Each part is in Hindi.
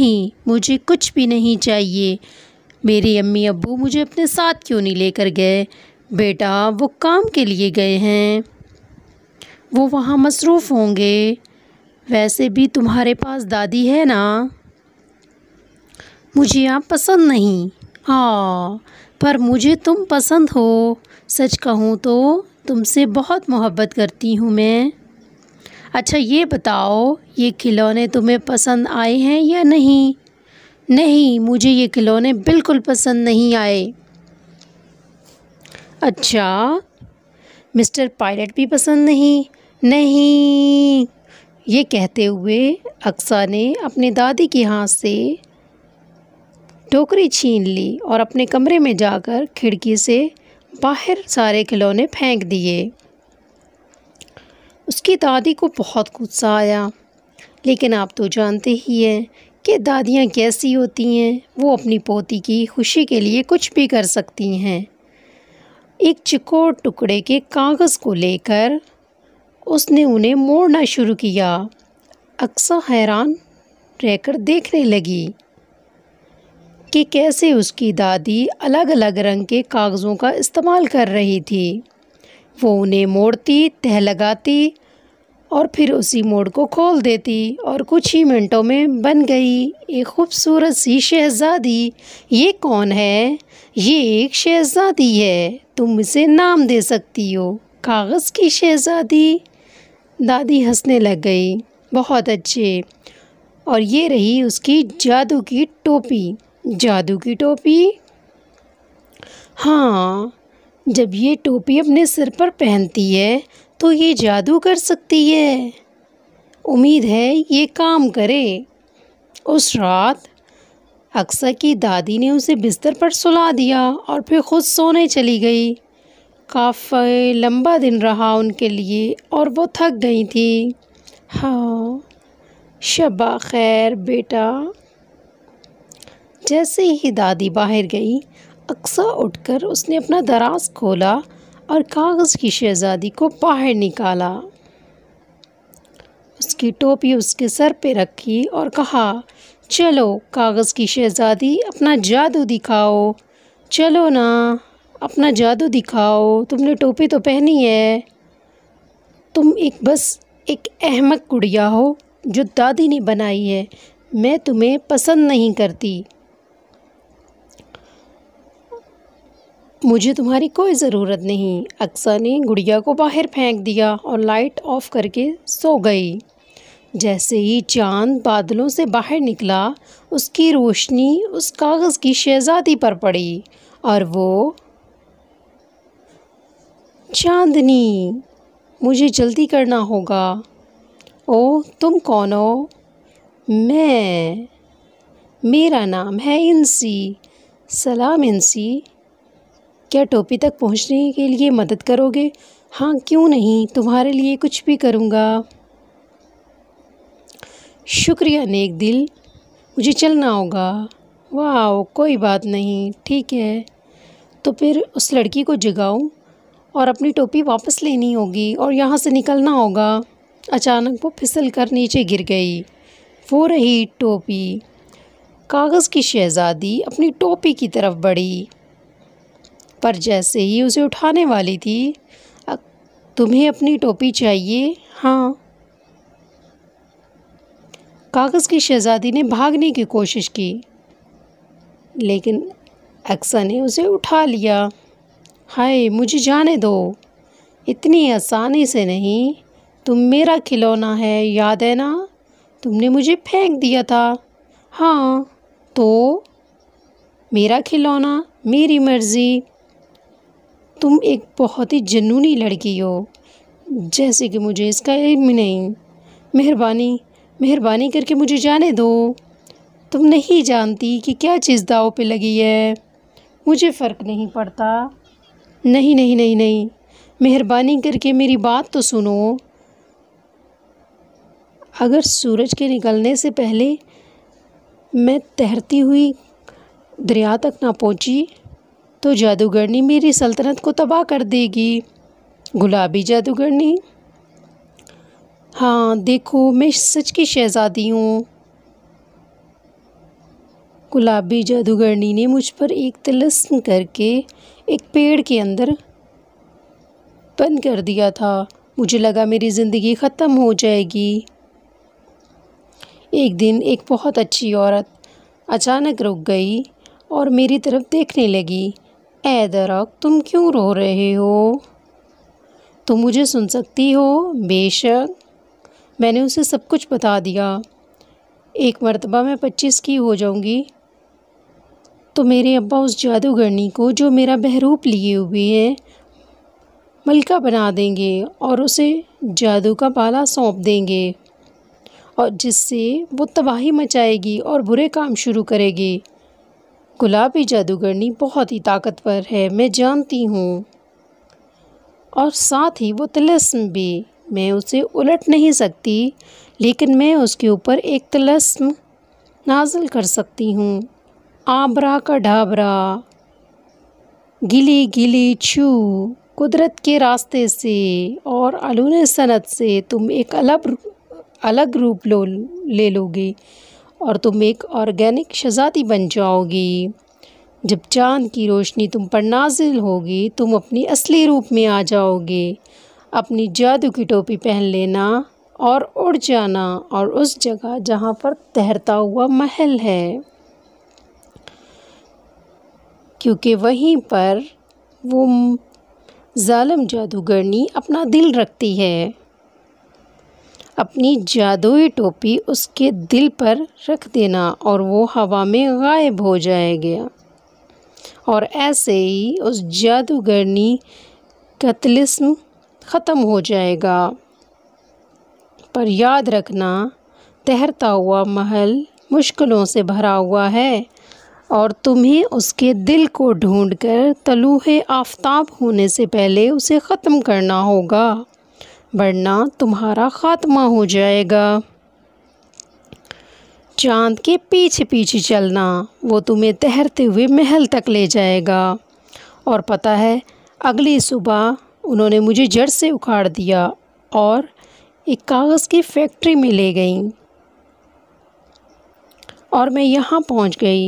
नहीं मुझे कुछ भी नहीं चाहिए मेरे अम्मी अबू मुझे अपने साथ क्यों नहीं लेकर गए बेटा वो काम के लिए गए हैं वो वहाँ मसरूफ़ होंगे वैसे भी तुम्हारे पास दादी है ना मुझे आप पसंद नहीं हाँ पर मुझे तुम पसंद हो सच कहूँ तो तुमसे बहुत मोहब्बत करती हूँ मैं अच्छा ये बताओ ये खिलौने तुम्हें पसंद आए हैं या नहीं नहीं मुझे ये खिलौने बिल्कुल पसंद नहीं आए अच्छा मिस्टर पायलट भी पसंद नहीं नहीं ये कहते हुए अक्सा ने अपनी दादी के हाथ से टोकरी छीन ली और अपने कमरे में जाकर खिड़की से बाहर सारे खिलौने फेंक दिए उसकी दादी को बहुत गुस्सा आया लेकिन आप तो जानते ही हैं कि दादियाँ कैसी होती हैं वो अपनी पोती की खुशी के लिए कुछ भी कर सकती हैं एक चिकोर टुकड़े के कागज़ को लेकर उसने उन्हें मोड़ना शुरू किया अक्सर हैरान रहकर देखने लगी कि कैसे उसकी दादी अलग अलग रंग के कागज़ों का इस्तेमाल कर रही थी वो उन्हें मोड़ती तह लगाती और फिर उसी मोड़ को खोल देती और कुछ ही मिनटों में बन गई एक खूबसूरत सी शहज़ादी ये कौन है ये एक शहज़ादी है तुम इसे नाम दे सकती हो कागज़ की शहज़ादी दादी हंसने लग गई बहुत अच्छे और ये रही उसकी जादू की टोपी जादू की टोपी हाँ जब ये टोपी अपने सिर पर पहनती है तो ये जादू कर सकती है उम्मीद है ये काम करे उस रात अक्सर की दादी ने उसे बिस्तर पर सुला दिया और फिर खुद सोने चली गई काफ़ी लंबा दिन रहा उनके लिए और वो थक गई थी हाँ शबा खैर बेटा जैसे ही दादी बाहर गई अक्सा उठकर उसने अपना दराज खोला और कागज़ की शहज़ादी को बाहर निकाला उसकी टोपी उसके सर पे रखी और कहा चलो कागज़ की शहज़ादी अपना जादू दिखाओ चलो ना अपना जादू दिखाओ तुमने टोपी तो पहनी है तुम एक बस एक अहमक गुड़िया हो जो दादी ने बनाई है मैं तुम्हें पसंद नहीं करती मुझे तुम्हारी कोई ज़रूरत नहीं अक्सा ने गुड़िया को बाहर फेंक दिया और लाइट ऑफ करके सो गई जैसे ही चांद बादलों से बाहर निकला उसकी रोशनी उस कागज़ की शहज़ादी पर पड़ी और वो चांदनी मुझे जल्दी करना होगा ओ तुम कौन हो मैं मेरा नाम है इंसी सलाम इंसी क्या टोपी तक पहुंचने के लिए मदद करोगे हाँ क्यों नहीं तुम्हारे लिए कुछ भी करूँगा शुक्रिया नेक दिल मुझे चलना होगा वाह कोई बात नहीं ठीक है तो फिर उस लड़की को जगाऊँ और अपनी टोपी वापस लेनी होगी और यहाँ से निकलना होगा अचानक वो फिसल कर नीचे गिर गई वो रही टोपी कागज़ की शहज़ादी अपनी टोपी की तरफ बढ़ी पर जैसे ही उसे उठाने वाली थी तुम्हें अपनी टोपी चाहिए हाँ कागज़ की शहज़ादी ने भागने की कोशिश की लेकिन एक्सा ने उसे उठा लिया हाय मुझे जाने दो इतनी आसानी से नहीं तुम मेरा खिलौना है याद है ना तुमने मुझे फेंक दिया था हाँ तो मेरा खिलौना मेरी मर्ज़ी तुम एक बहुत ही जुनूनी लड़की हो जैसे कि मुझे इसका इम नहीं मेहरबानी मेहरबानी करके मुझे जाने दो तुम नहीं जानती कि क्या चीज़ दाव पे लगी है मुझे फ़र्क नहीं पड़ता नहीं नहीं नहीं नहीं मेहरबानी करके मेरी बात तो सुनो अगर सूरज के निकलने से पहले मैं तैरती हुई दरिया तक ना पहुँची तो जादूगरनी मेरी सल्तनत को तबाह कर देगी गुलाबी जादूगरनी हाँ देखो मैं सच की शहज़ादी हूँ गुलाबी जादूगरनी ने मुझ पर एक तिलस्म करके एक पेड़ के अंदर बंद कर दिया था मुझे लगा मेरी ज़िंदगी ख़त्म हो जाएगी एक दिन एक बहुत अच्छी औरत अचानक रुक गई और मेरी तरफ़ देखने लगी ए दरक तुम क्यों रो रहे हो तुम मुझे सुन सकती हो बेशक मैंने उसे सब कुछ बता दिया एक मरतबा मैं पच्चीस की हो जाऊंगी तो मेरे अब्बा उस जादूगरनी को जो मेरा बहरूप लिए हुए है मलका बना देंगे और उसे जादू का पाला सौंप देंगे और जिससे वो तबाही मचाएगी और बुरे काम शुरू करेगी गुलाबी जादूगरनी बहुत ही ताकतवर है मैं जानती हूँ और साथ ही वो तिलस्म भी मैं उसे उलट नहीं सकती लेकिन मैं उसके ऊपर एक तिलस्म नाजल कर सकती हूँ आबरा का ढाबरा गिली गिली छू कुदरत के रास्ते से और अलून सनत से तुम एक अलग अलग रूप लो ले लोगे और तुम एक ऑर्गेनिक शहज़ादी बन जाओगी जब चाँद की रोशनी तुम पर नाजिल होगी तुम अपनी असली रूप में आ जाओगे अपनी जादू की टोपी पहन लेना और उड़ जाना और उस जगह जहाँ पर तैरता हुआ महल है क्योंकि वहीं पर वो ालम जादूगरनी अपना दिल रखती है अपनी जादुई टोपी उसके दिल पर रख देना और वो हवा में गायब हो जाएगा और ऐसे ही उस जादूगरनी कतलिस्म ख़त्म हो जाएगा पर याद रखना तैरता हुआ महल मुश्किलों से भरा हुआ है और तुम्हें उसके दिल को ढूंढकर तलूह आफ्ताब होने से पहले उसे ख़त्म करना होगा वरना तुम्हारा ख़ात्मा हो जाएगा चांद के पीछे पीछे चलना वो तुम्हें तैरते हुए महल तक ले जाएगा और पता है अगली सुबह उन्होंने मुझे जड़ से उखाड़ दिया और एक कागज़ की फैक्ट्री में ले गई और मैं यहाँ पहुँच गई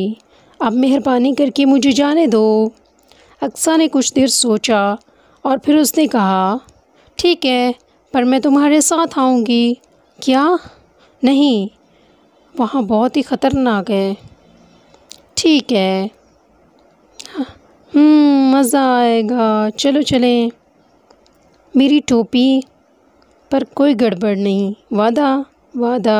अब मेहरबानी करके मुझे जाने दो अक्सा ने कुछ देर सोचा और फिर उसने कहा ठीक है पर मैं तुम्हारे साथ आऊँगी क्या नहीं वहाँ बहुत ही ख़तरनाक है ठीक है हम्म, मज़ा आएगा चलो चलें मेरी टोपी पर कोई गड़बड़ नहीं वादा वादा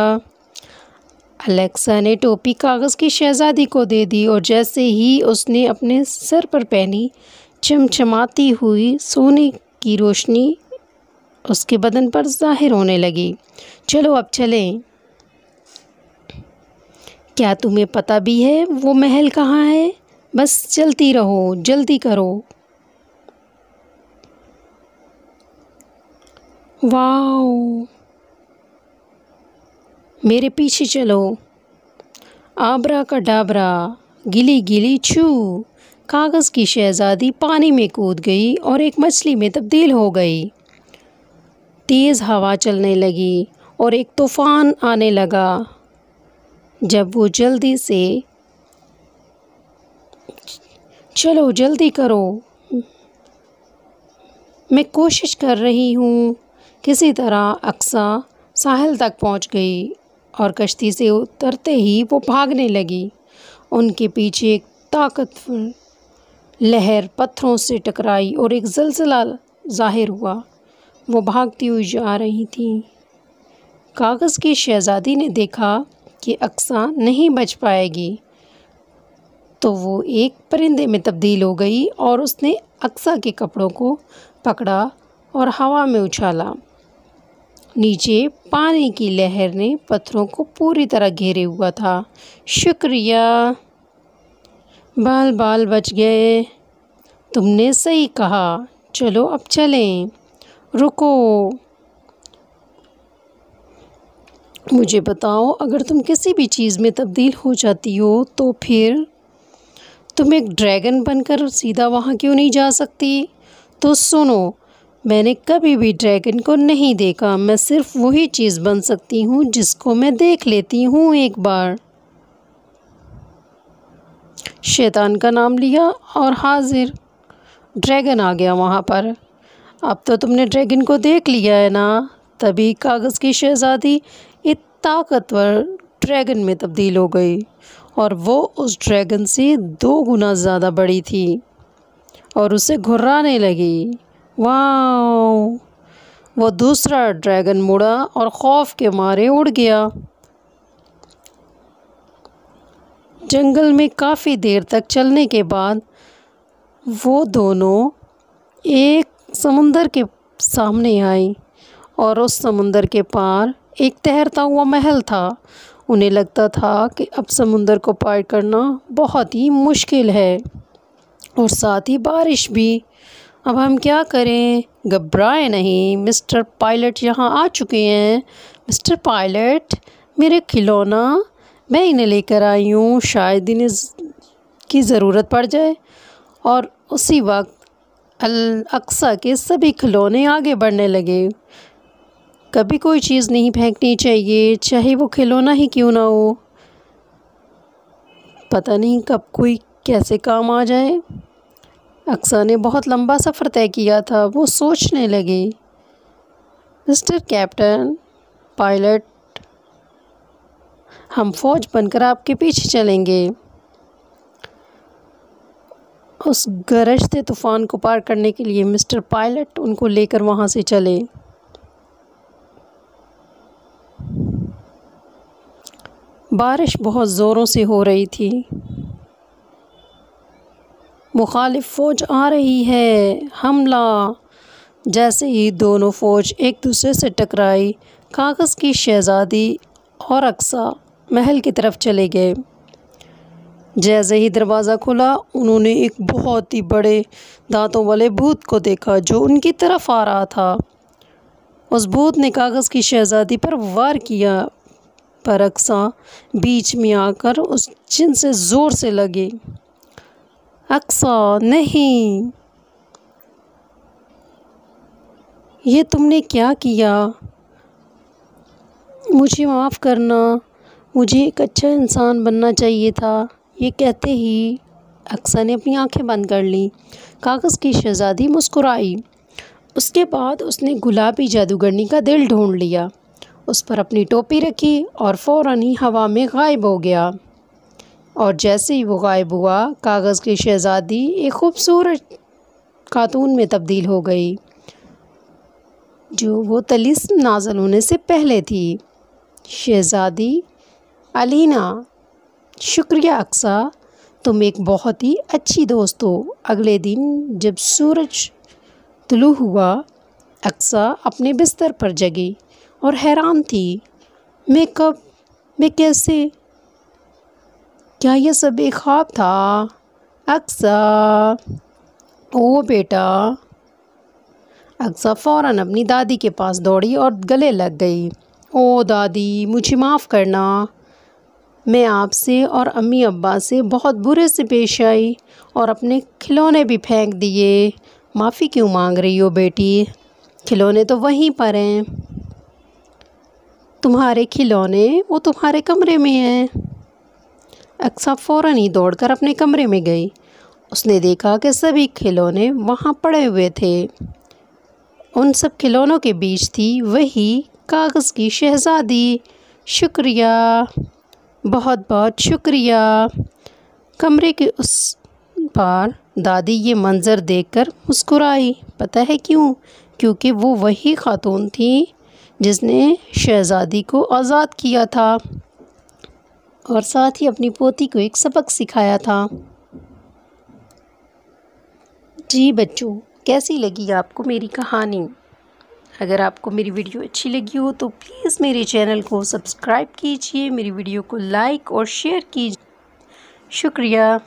अलेक्सा ने टोपी कागज़ की शहज़ादी को दे दी और जैसे ही उसने अपने सर पर पहनी चमचमाती हुई सोने की रोशनी उसके बदन पर जाहिर होने लगी चलो अब चलें क्या तुम्हें पता भी है वो महल कहाँ है बस चलती रहो जल्दी करो वाओ मेरे पीछे चलो आबरा का डाबरा गिली गिली छू कागज़ की शहज़ादी पानी में कूद गई और एक मछली में तब्दील हो गई तेज़ हवा चलने लगी और एक तूफ़ान आने लगा जब वो जल्दी से चलो जल्दी करो मैं कोशिश कर रही हूँ किसी तरह अक्सा साहिल तक पहुँच गई और कश्ती से उतरते ही वो भागने लगी उनके पीछे एक ताकतवर लहर पत्थरों से टकराई और एक जलसला जाहिर हुआ वो भागती हुई जा रही थी कागज़ की शहज़ादी ने देखा कि अक्सा नहीं बच पाएगी तो वो एक परिंदे में तब्दील हो गई और उसने अक्सा के कपड़ों को पकड़ा और हवा में उछाला नीचे पानी की लहर ने पत्थरों को पूरी तरह घेरे हुआ था शुक्रिया बाल बाल बच गए तुमने सही कहा चलो अब चलें रुको मुझे बताओ अगर तुम किसी भी चीज़ में तब्दील हो जाती हो तो फिर तुम एक ड्रैगन बनकर सीधा वहाँ क्यों नहीं जा सकती तो सुनो मैंने कभी भी ड्रैगन को नहीं देखा मैं सिर्फ वही चीज़ बन सकती हूँ जिसको मैं देख लेती हूँ एक बार शैतान का नाम लिया और हाजिर ड्रैगन आ गया वहाँ पर अब तो तुमने ड्रैगन को देख लिया है ना तभी कागज़ की शहज़ादी एक ताकतवर ड्रैगन में तब्दील हो गई और वो उस ड्रैगन से दो गुना ज़्यादा बड़ी थी और उसे घुर्राने लगी वाह वो दूसरा ड्रैगन मुड़ा और खौफ के मारे उड़ गया जंगल में काफ़ी देर तक चलने के बाद वो दोनों एक समुंदर के सामने आई और उस समुंदर के पार एक तैरता हुआ महल था उन्हें लगता था कि अब समुंदर को पार करना बहुत ही मुश्किल है और साथ ही बारिश भी अब हम क्या करें घबराए नहीं मिस्टर पायलट यहाँ आ चुके हैं मिस्टर पायलट मेरे खिलौना मैं इन्हें लेकर आई हूँ शायद इन्हें की ज़रूरत पड़ जाए और उसी वक्त अक्सा के सभी खिलौने आगे बढ़ने लगे कभी कोई चीज़ नहीं फेंकनी चाहिए चाहे वो खिलौना ही क्यों ना हो पता नहीं कब कोई कैसे काम आ जाए अक्सा ने बहुत लंबा सफ़र तय किया था वो सोचने लगे मिस्टर कैप्टन पायलट हम फौज बनकर आपके पीछे चलेंगे उस गरजते तूफ़ान को पार करने के लिए मिस्टर पायलट उनको लेकर वहाँ से चले बारिश बहुत ज़ोरों से हो रही थी मुखालिफ फ़ौज आ रही है हमला जैसे ही दोनों फ़ौज एक दूसरे से टकराई कागज़ की शहज़ादी और अक्सा महल की तरफ चले गए जैसे ही दरवाज़ा खुला उन्होंने एक बहुत ही बड़े दांतों वाले भूत को देखा जो उनकी तरफ आ रहा था उस भूत ने कागज़ की शहज़ादी पर वार किया पर अक्सा बीच में आकर उस चिन से ज़ोर से लगे अक्सा नहीं ये तुमने क्या किया मुझे माफ़ करना मुझे एक अच्छा इंसान बनना चाहिए था ये कहते ही अक्सा ने अपनी आंखें बंद कर लीं कागज़ की शहज़ादी मुस्कुराई उसके बाद उसने गुलाबी जादूगरनी का दिल ढूंढ लिया उस पर अपनी टोपी रखी और फ़ौर ही हवा में गायब हो गया और जैसे ही वो गायब हुआ कागज़ की शहज़ादी एक खूबसूरत खातून में तब्दील हो गई जो वो तलिस नाजल होने से पहले थी शहज़ादी अलीना शुक्रिया अक्सा तुम एक बहुत ही अच्छी दोस्त हो अगले दिन जब सूरज तुलू हुआ अक्सा अपने बिस्तर पर जगी और हैरान थी मैं कब मैं कैसे क्या यह सब एक ख्वाब था अक्सा ओ बेटा अक्सा फ़ौरन अपनी दादी के पास दौड़ी और गले लग गई ओ दादी मुझे माफ़ करना मैं आपसे और अम्मी अब्बा से बहुत बुरे से पेश आई और अपने खिलौने भी फेंक दिए माफ़ी क्यों मांग रही हो बेटी खिलौने तो वहीं पर हैं तुम्हारे खिलौने वो तुम्हारे कमरे में हैं अक्सा फ़ौर ही दौड़कर अपने कमरे में गई उसने देखा कि सभी खिलौने वहाँ पड़े हुए थे उन सब खिलौनों के बीच थी वही कागज़ की शहज़ादी शुक्रिया बहुत बहुत शुक्रिया कमरे के उस पार दादी ये मंज़र देखकर मुस्कुराई पता है क्यों क्योंकि वो वही खातून थी जिसने शहज़ादी को आज़ाद किया था और साथ ही अपनी पोती को एक सबक सिखाया था जी बच्चों कैसी लगी आपको मेरी कहानी अगर आपको मेरी वीडियो अच्छी लगी हो तो प्लीज़ मेरे चैनल को सब्सक्राइब कीजिए मेरी वीडियो को लाइक और शेयर कीजिए शुक्रिया